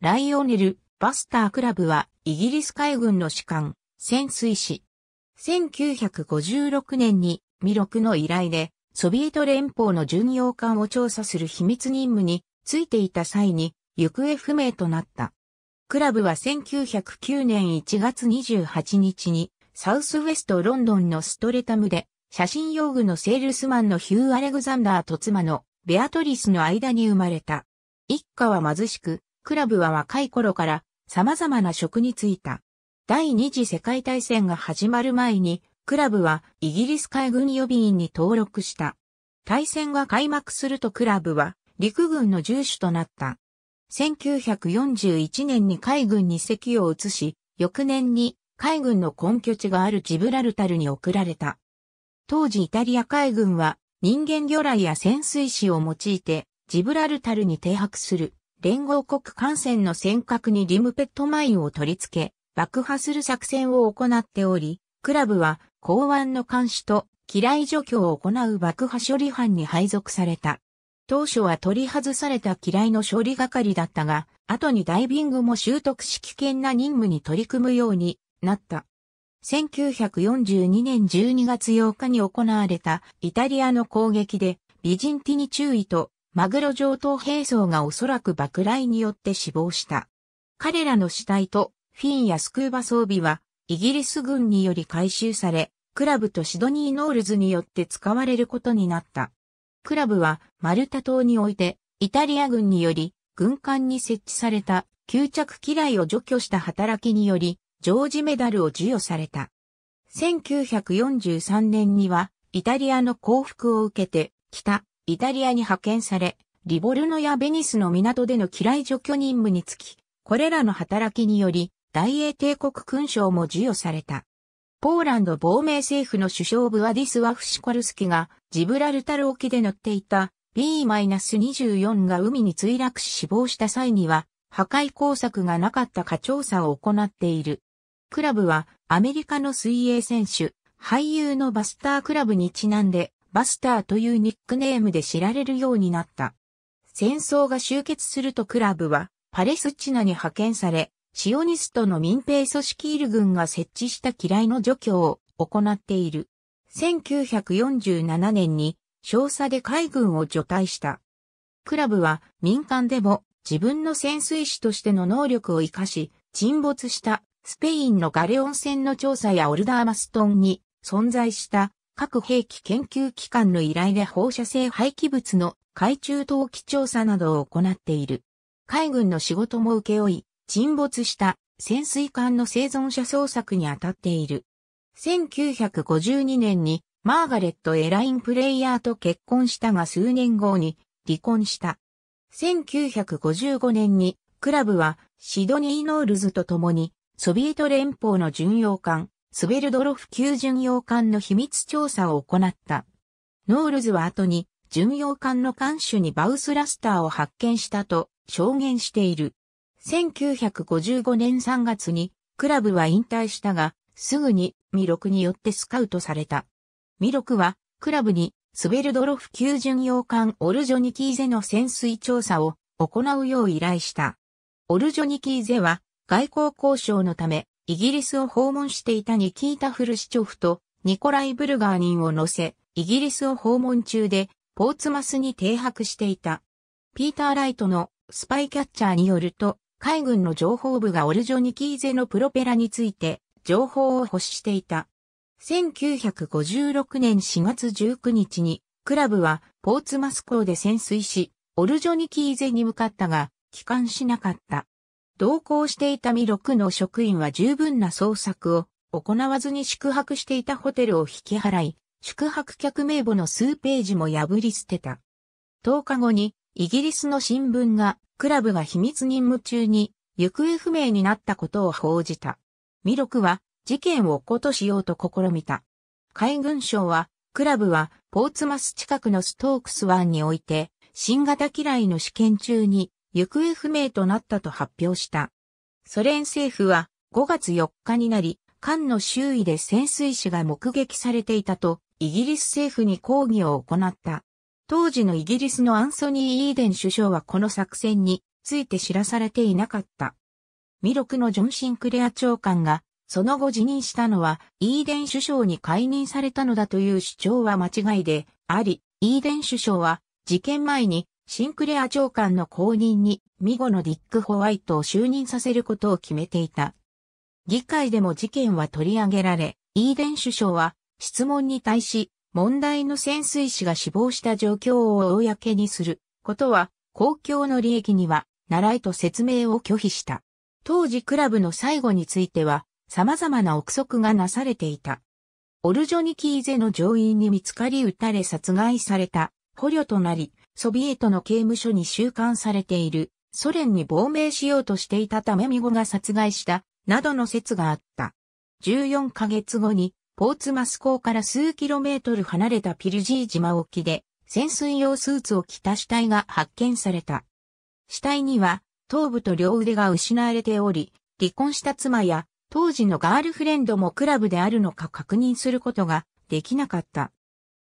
ライオネル・バスタークラブはイギリス海軍の士官、潜水士。1956年にミロクの依頼でソビエト連邦の巡洋艦を調査する秘密任務についていた際に行方不明となった。クラブは1909年1月28日にサウスウェストロンドンのストレタムで写真用具のセールスマンのヒュー・アレグザンダーと妻のベアトリスの間に生まれた。一家は貧しく、クラブは若い頃から様々な職に就いた。第二次世界大戦が始まる前に、クラブはイギリス海軍予備員に登録した。大戦が開幕するとクラブは陸軍の重視となった。1941年に海軍に席を移し、翌年に海軍の根拠地があるジブラルタルに送られた。当時イタリア海軍は人間魚雷や潜水士を用いてジブラルタルに停泊する連合国艦船の尖閣にリムペットマインを取り付け、爆破する作戦を行っており、クラブは港湾の監視と機雷除去を行う爆破処理班に配属された。当初は取り外された機雷の処理係だったが、後にダイビングも習得し危険な任務に取り組むようになった。1942年12月8日に行われたイタリアの攻撃でビジンティニ注意とマグロ上等兵装がおそらく爆雷によって死亡した。彼らの死体とフィンやスクーバ装備はイギリス軍により回収され、クラブとシドニーノールズによって使われることになった。クラブはマルタ島においてイタリア軍により軍艦に設置された吸着機雷を除去した働きによりジョージメダルを授与された。1943年にはイタリアの降伏を受けて北イタリアに派遣され、リボルノやベニスの港での機雷除去任務につき、これらの働きにより、大英帝国勲章も授与された。ポーランド亡命政府の首相ブワディスワフシコルスキが、ジブラルタル沖で乗っていた B-24 が海に墜落し死亡した際には、破壊工作がなかったか調査を行っている。クラブは、アメリカの水泳選手、俳優のバスタークラブにちなんで、バスターというニックネームで知られるようになった。戦争が終結するとクラブはパレスチナに派遣され、シオニストの民兵組織イル軍が設置した機雷の除去を行っている。1947年に少佐で海軍を除隊した。クラブは民間でも自分の潜水士としての能力を活かし、沈没したスペインのガレオン船の調査やオルダーマストンに存在した各兵器研究機関の依頼で放射性廃棄物の海中投棄調査などを行っている。海軍の仕事も請け負い、沈没した潜水艦の生存者捜索に当たっている。1952年にマーガレット・エライン・プレイヤーと結婚したが数年後に離婚した。1955年にクラブはシドニー・ノールズと共にソビエト連邦の巡洋艦スベルドロフ級巡洋艦の秘密調査を行った。ノールズは後に巡洋艦の艦首にバウスラスターを発見したと証言している。1955年3月にクラブは引退したが、すぐにミロクによってスカウトされた。ミロクはクラブにスベルドロフ級巡洋艦オルジョニキーゼの潜水調査を行うよう依頼した。オルジョニキーゼは外交交渉のためイギリスを訪問していたニキータ・フルシチョフとニコライ・ブルガーニンを乗せ、イギリスを訪問中でポーツマスに停泊していた。ピーター・ライトのスパイキャッチャーによると、海軍の情報部がオルジョニキーゼのプロペラについて情報を欲していた。1956年4月19日に、クラブはポーツマス港で潜水し、オルジョニキーゼに向かったが、帰還しなかった。同行していた未クの職員は十分な捜索を行わずに宿泊していたホテルを引き払い、宿泊客名簿の数ページも破り捨てた。10日後に、イギリスの新聞が、クラブが秘密任務中に、行方不明になったことを報じた。ミロクは、事件を起ことしようと試みた。海軍省は、クラブは、ポーツマス近くのストークス湾において、新型機雷の試験中に、行方不明となったと発表した。ソ連政府は5月4日になり、艦の周囲で潜水士が目撃されていたと、イギリス政府に抗議を行った。当時のイギリスのアンソニー・イーデン首相はこの作戦について知らされていなかった。ミロクのジョン・シンクレア長官が、その後辞任したのは、イーデン首相に解任されたのだという主張は間違いで、あり、イーデン首相は、事件前にシンクレア長官の後任に、ミゴのディック・ホワイトを就任させることを決めていた。議会でも事件は取り上げられ、イーデン首相は質問に対し、問題の潜水士が死亡した状況を公にすることは、公共の利益には、習いと説明を拒否した。当時クラブの最後については、様々な憶測がなされていた。オルジョニキーゼの上院に見つかり撃たれ殺害された捕虜となり、ソビエトの刑務所に収監されている、ソ連に亡命しようとしていたためミ子が殺害した、などの説があった。14ヶ月後に、ポーツマス港から数キロメートル離れたピルジー島沖で、潜水用スーツを着た死体が発見された。死体には、頭部と両腕が失われており、離婚した妻や、当時のガールフレンドもクラブであるのか確認することができなかった。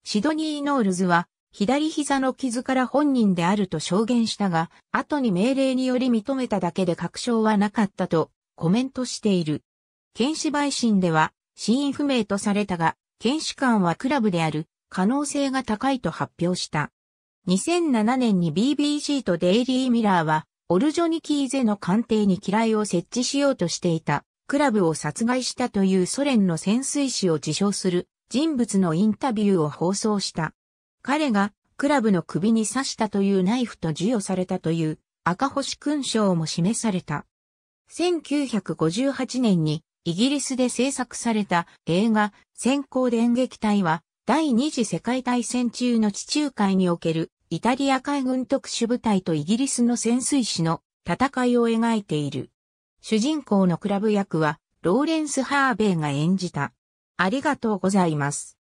シドニー・ノールズは、左膝の傷から本人であると証言したが、後に命令により認めただけで確証はなかったとコメントしている。検視陪審では死因不明とされたが、検視官はクラブである可能性が高いと発表した。2007年に BBC とデイリーミラーは、オルジョニキーゼの官邸に機雷を設置しようとしていた、クラブを殺害したというソ連の潜水士を自称する人物のインタビューを放送した。彼がクラブの首に刺したというナイフと授与されたという赤星勲章も示された。1958年にイギリスで制作された映画先行電撃隊は第二次世界大戦中の地中海におけるイタリア海軍特殊部隊とイギリスの潜水士の戦いを描いている。主人公のクラブ役はローレンス・ハーベイが演じた。ありがとうございます。